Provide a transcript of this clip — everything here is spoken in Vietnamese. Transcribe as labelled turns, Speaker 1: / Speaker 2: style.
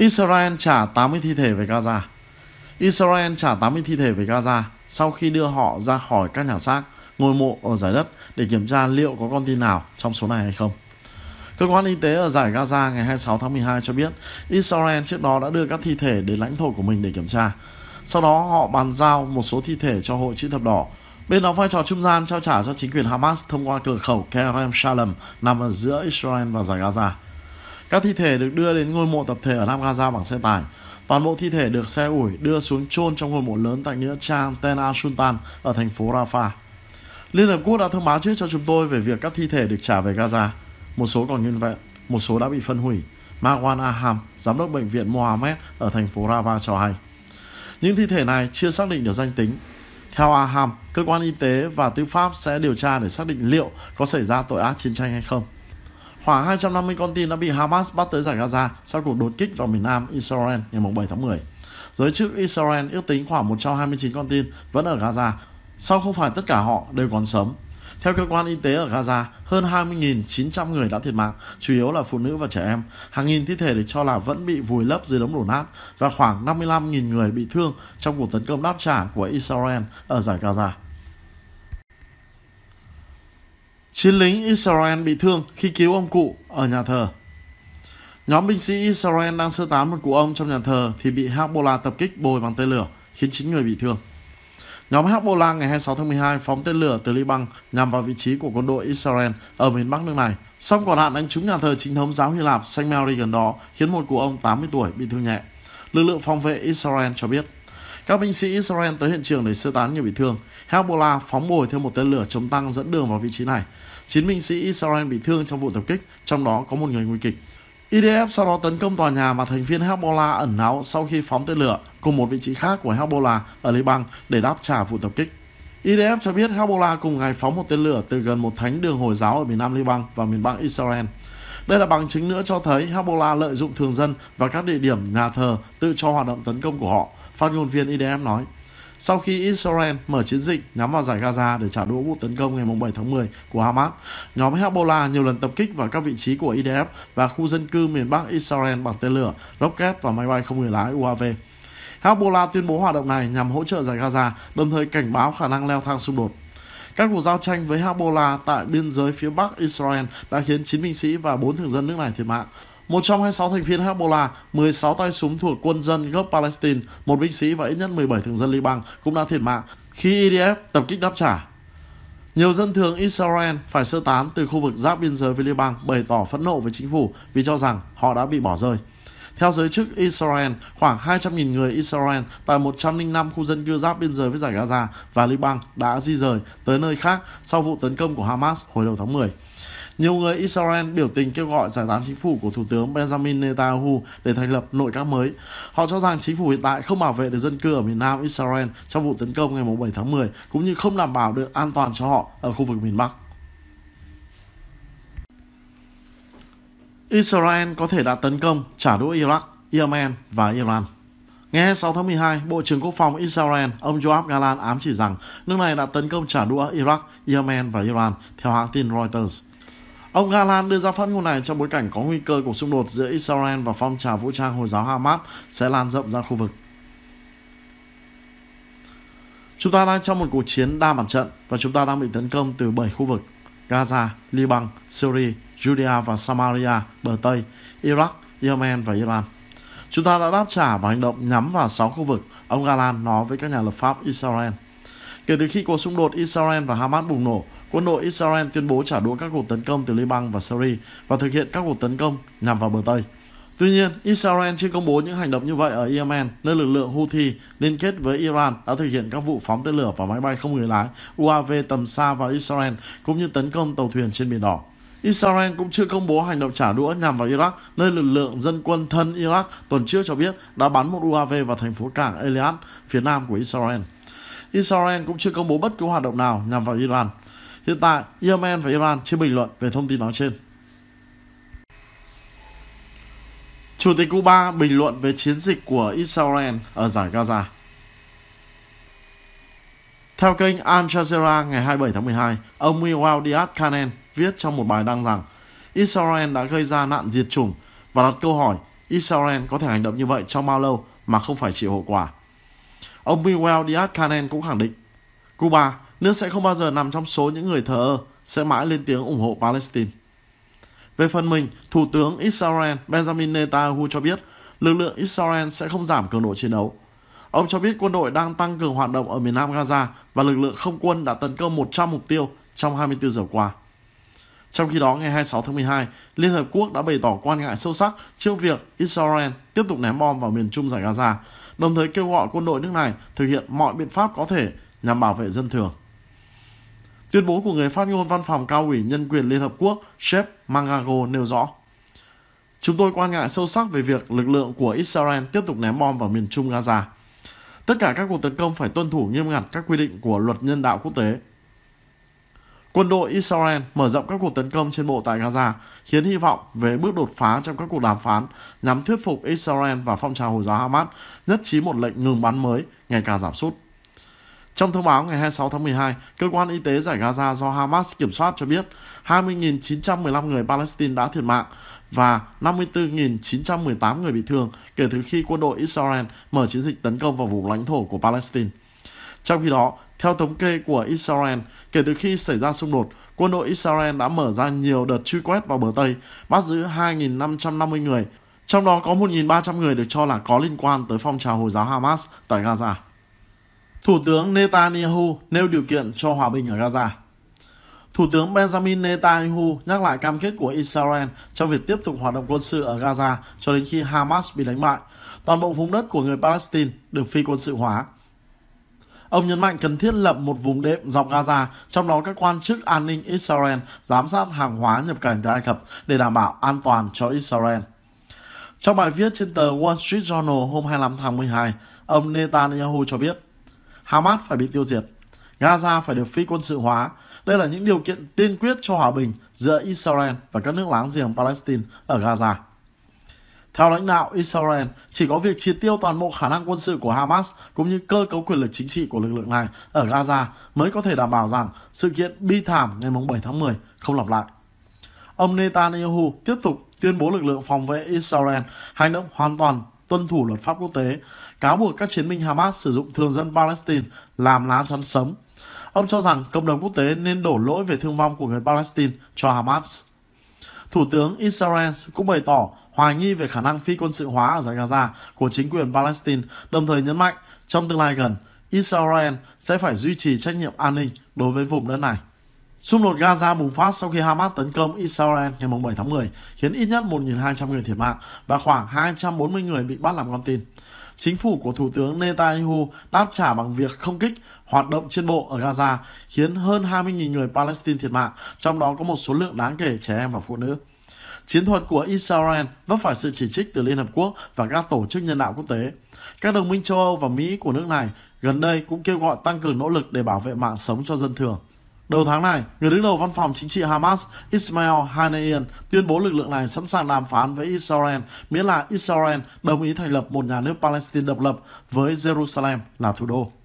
Speaker 1: Israel trả 80 thi thể về Gaza. Israel trả 80 thi thể về Gaza sau khi đưa họ ra khỏi các nhà xác, ngôi mộ ở giải đất để kiểm tra liệu có con tin nào trong số này hay không. Cơ quan y tế ở giải Gaza ngày 26 tháng 12 cho biết Israel trước đó đã đưa các thi thể đến lãnh thổ của mình để kiểm tra. Sau đó họ bàn giao một số thi thể cho Hội chữ thập đỏ. Bên đó vai trò trung gian trao trả cho chính quyền Hamas thông qua cửa khẩu Kerem Shalom nằm ở giữa Israel và giải Gaza. Các thi thể được đưa đến ngôi mộ tập thể ở Nam Gaza bằng xe tải. Toàn bộ thi thể được xe ủi đưa xuống chôn trong ngôi mộ lớn tại nghĩa trang Ten Al Sultan ở thành phố Rafah. Liên Hợp Quốc đã thông báo trước cho chúng tôi về việc các thi thể được trả về Gaza. Một số còn nguyên vẹn, một số đã bị phân hủy. Marwan Aham, giám đốc bệnh viện Mohammed ở thành phố Rafah cho hay. Những thi thể này chưa xác định được danh tính. Theo Aham, cơ quan y tế và tư pháp sẽ điều tra để xác định liệu có xảy ra tội ác chiến tranh hay không. Khoảng 250 con tin đã bị Hamas bắt tới giải Gaza sau cuộc đột kích vào miền Nam Israel ngày 7 tháng 10. Giới chức Israel ước tính khoảng 129 con tin vẫn ở Gaza, Sau không phải tất cả họ đều còn sống. Theo cơ quan y tế ở Gaza, hơn 20.900 người đã thiệt mạng, chủ yếu là phụ nữ và trẻ em. Hàng nghìn thi thể được cho là vẫn bị vùi lấp dưới đống đổ nát và khoảng 55.000 người bị thương trong cuộc tấn công đáp trả của Israel ở giải Gaza. Chiến lính Israel bị thương khi cứu ông cụ ở nhà thờ. Nhóm binh sĩ Israel đang sơ tán một cụ ông trong nhà thờ thì bị Hezbollah tập kích bồi bằng tên lửa, khiến 9 người bị thương. Nhóm Hezbollah ngày 26 tháng 12 phóng tên lửa từ Liban nhằm vào vị trí của quân đội Israel ở miền Bắc nước này. Song quả đạn đánh trúng nhà thờ chính thống giáo Hy Lạp Saint Mary gần đó khiến một cụ ông 80 tuổi bị thương nhẹ. Lực lượng phòng vệ Israel cho biết các binh sĩ Israel tới hiện trường để sơ tán người bị thương. Hezbollah phóng bồi thêm một tên lửa chống tăng dẫn đường vào vị trí này. 9 binh sĩ Israel bị thương trong vụ tập kích, trong đó có một người nguy kịch. IDF sau đó tấn công tòa nhà mà thành viên Hezbollah ẩn náu sau khi phóng tên lửa cùng một vị trí khác của Hezbollah ở Liban để đáp trả vụ tập kích. IDF cho biết Hezbollah cùng ngày phóng một tên lửa từ gần một thánh đường Hồi giáo ở miền Nam Liban và miền Bắc Israel. Đây là bằng chứng nữa cho thấy Hezbollah lợi dụng thường dân và các địa điểm nhà thờ tự cho hoạt động tấn công của họ, phát ngôn viên IDF nói sau khi Israel mở chiến dịch nhắm vào giải Gaza để trả đũa vụ tấn công ngày 7 tháng 10 của Hamas. Nhóm Hezbollah nhiều lần tập kích vào các vị trí của IDF và khu dân cư miền Bắc Israel bằng tên lửa, rocket và máy bay không người lái UAV. Hezbollah tuyên bố hoạt động này nhằm hỗ trợ giải Gaza, đồng thời cảnh báo khả năng leo thang xung đột. Các cuộc giao tranh với Hezbollah tại biên giới phía Bắc Israel đã khiến 9 binh sĩ và 4 thường dân nước này thiệt mạng. Một trong 26 thành viên Hezbollah, 16 tay súng thuộc quân dân gốc Palestine, một binh sĩ và ít nhất 17 thường dân Liban cũng đã thiệt mạng khi IDF tập kích đáp trả. Nhiều dân thường Israel phải sơ tán từ khu vực giáp biên giới với Liban bày tỏ phẫn nộ với chính phủ vì cho rằng họ đã bị bỏ rơi. Theo giới chức Israel, khoảng 200.000 người Israel tại 105 khu dân cư giáp biên giới với giải Gaza và Liban đã di rời tới nơi khác sau vụ tấn công của Hamas hồi đầu tháng 10. Nhiều người Israel biểu tình kêu gọi giải tán chính phủ của Thủ tướng Benjamin Netanyahu để thành lập nội các mới. Họ cho rằng chính phủ hiện tại không bảo vệ được dân cư ở miền nam Israel trong vụ tấn công ngày 7 tháng 10, cũng như không đảm bảo được an toàn cho họ ở khu vực miền Bắc. Israel có thể đã tấn công trả đũa Iraq, Yemen và Iran. Ngày 26 tháng 12, Bộ trưởng Quốc phòng Israel ông Joab Galan ám chỉ rằng nước này đã tấn công trả đũa Iraq, Yemen và Iran, theo hãng tin Reuters. Ông Galan đưa ra phát ngôn này trong bối cảnh có nguy cơ cuộc xung đột giữa Israel và phong trào vũ trang Hồi giáo Hamas sẽ lan rộng ra khu vực. Chúng ta đang trong một cuộc chiến đa mặt trận và chúng ta đang bị tấn công từ 7 khu vực Gaza, Liban, Syria, Judea và Samaria, bờ Tây, Iraq, Yemen và Iran. Chúng ta đã đáp trả và hành động nhắm vào 6 khu vực, ông Galan nói với các nhà lập pháp Israel. Kể từ khi cuộc xung đột Israel và Hamas bùng nổ, quân đội Israel tuyên bố trả đũa các cuộc tấn công từ Liban và Syria và thực hiện các cuộc tấn công nhằm vào bờ Tây. Tuy nhiên, Israel chưa công bố những hành động như vậy ở Yemen, nơi lực lượng Houthi liên kết với Iran đã thực hiện các vụ phóng tên lửa và máy bay không người lái UAV tầm xa vào Israel, cũng như tấn công tàu thuyền trên Biển Đỏ. Israel cũng chưa công bố hành động trả đũa nhằm vào Iraq, nơi lực lượng dân quân thân Iraq tuần trước cho biết đã bắn một UAV vào thành phố cảng Eliat, phía nam của Israel. Israel cũng chưa công bố bất cứ hoạt động nào nhằm vào Iran. Hiện tại, Yemen và Iran chưa bình luận về thông tin nói trên. Chủ tịch Cuba bình luận về chiến dịch của Israel ở giải Gaza. Theo kênh Al Jazeera ngày 27 tháng 12, ông Miguel Diaz-Canel viết trong một bài đăng rằng Israel đã gây ra nạn diệt chủng và đặt câu hỏi Israel có thể hành động như vậy trong bao lâu mà không phải chịu hậu quả. Ông Miguel Diaz-Canel cũng khẳng định Cuba Nước sẽ không bao giờ nằm trong số những người thờ ơ, sẽ mãi lên tiếng ủng hộ Palestine. Về phần mình, Thủ tướng Israel Benjamin Netanyahu cho biết lực lượng Israel sẽ không giảm cường độ chiến đấu. Ông cho biết quân đội đang tăng cường hoạt động ở miền nam Gaza và lực lượng không quân đã tấn công 100 mục tiêu trong 24 giờ qua. Trong khi đó, ngày 26 tháng 12, Liên Hợp Quốc đã bày tỏ quan ngại sâu sắc trước việc Israel tiếp tục ném bom vào miền trung giải Gaza, đồng thời kêu gọi quân đội nước này thực hiện mọi biện pháp có thể nhằm bảo vệ dân thường. Tuyên bố của người phát ngôn văn phòng cao ủy nhân quyền Liên Hợp Quốc Shep Mangago nêu rõ. Chúng tôi quan ngại sâu sắc về việc lực lượng của Israel tiếp tục ném bom vào miền trung Gaza. Tất cả các cuộc tấn công phải tuân thủ nghiêm ngặt các quy định của luật nhân đạo quốc tế. Quân đội Israel mở rộng các cuộc tấn công trên bộ tại Gaza, khiến hy vọng về bước đột phá trong các cuộc đàm phán nhằm thuyết phục Israel và phong trào Hồi giáo Hamas nhất trí một lệnh ngừng bắn mới ngày càng giảm sút. Trong thông báo ngày 26 tháng 12, cơ quan y tế giải Gaza do Hamas kiểm soát cho biết 20.915 người Palestine đã thiệt mạng và 54.918 người bị thương kể từ khi quân đội Israel mở chiến dịch tấn công vào vùng lãnh thổ của Palestine. Trong khi đó, theo thống kê của Israel, kể từ khi xảy ra xung đột, quân đội Israel đã mở ra nhiều đợt truy quét vào bờ Tây, bắt giữ 2.550 người, trong đó có 1.300 người được cho là có liên quan tới phong trào Hồi giáo Hamas tại Gaza. Thủ tướng Netanyahu nêu điều kiện cho hòa bình ở Gaza. Thủ tướng Benjamin Netanyahu nhắc lại cam kết của Israel trong việc tiếp tục hoạt động quân sự ở Gaza cho đến khi Hamas bị đánh bại, toàn bộ vùng đất của người Palestine được phi quân sự hóa. Ông nhấn mạnh cần thiết lập một vùng đệm dọc Gaza, trong đó các quan chức an ninh Israel giám sát hàng hóa nhập cảnh từ Ai Cập để đảm bảo an toàn cho Israel. Trong bài viết trên tờ Wall Street Journal hôm 25 tháng 12, ông Netanyahu cho biết Hamas phải bị tiêu diệt, Gaza phải được phi quân sự hóa. Đây là những điều kiện tiên quyết cho hòa bình giữa Israel và các nước láng giềng Palestine ở Gaza. Theo lãnh đạo Israel, chỉ có việc triệt tiêu toàn bộ khả năng quân sự của Hamas cũng như cơ cấu quyền lực chính trị của lực lượng này ở Gaza mới có thể đảm bảo rằng sự kiện bi thảm ngày 7 tháng 10 không lặp lại. Ông Netanyahu tiếp tục tuyên bố lực lượng phòng vệ Israel hành động hoàn toàn tuân thủ luật pháp quốc tế, cáo buộc các chiến binh Hamas sử dụng thường dân Palestine làm lá chắn sống. Ông cho rằng cộng đồng quốc tế nên đổ lỗi về thương vong của người Palestine cho Hamas. Thủ tướng Israel cũng bày tỏ hoài nghi về khả năng phi quân sự hóa ở giải Gaza của chính quyền Palestine, đồng thời nhấn mạnh trong tương lai gần, Israel sẽ phải duy trì trách nhiệm an ninh đối với vùng đất này. Xung đột Gaza bùng phát sau khi Hamas tấn công Israel ngày 7 tháng 10, khiến ít nhất 1.200 người thiệt mạng và khoảng 240 người bị bắt làm con tin. Chính phủ của Thủ tướng Netanyahu đáp trả bằng việc không kích hoạt động trên bộ ở Gaza, khiến hơn 20.000 người Palestine thiệt mạng, trong đó có một số lượng đáng kể trẻ em và phụ nữ. Chiến thuật của Israel vấp phải sự chỉ trích từ Liên Hợp Quốc và các tổ chức nhân đạo quốc tế. Các đồng minh châu Âu và Mỹ của nước này gần đây cũng kêu gọi tăng cường nỗ lực để bảo vệ mạng sống cho dân thường. Đầu tháng này, người đứng đầu văn phòng chính trị Hamas Ismail Haniyeh tuyên bố lực lượng này sẵn sàng đàm phán với Israel miễn là Israel đồng ý thành lập một nhà nước Palestine độc lập với Jerusalem là thủ đô.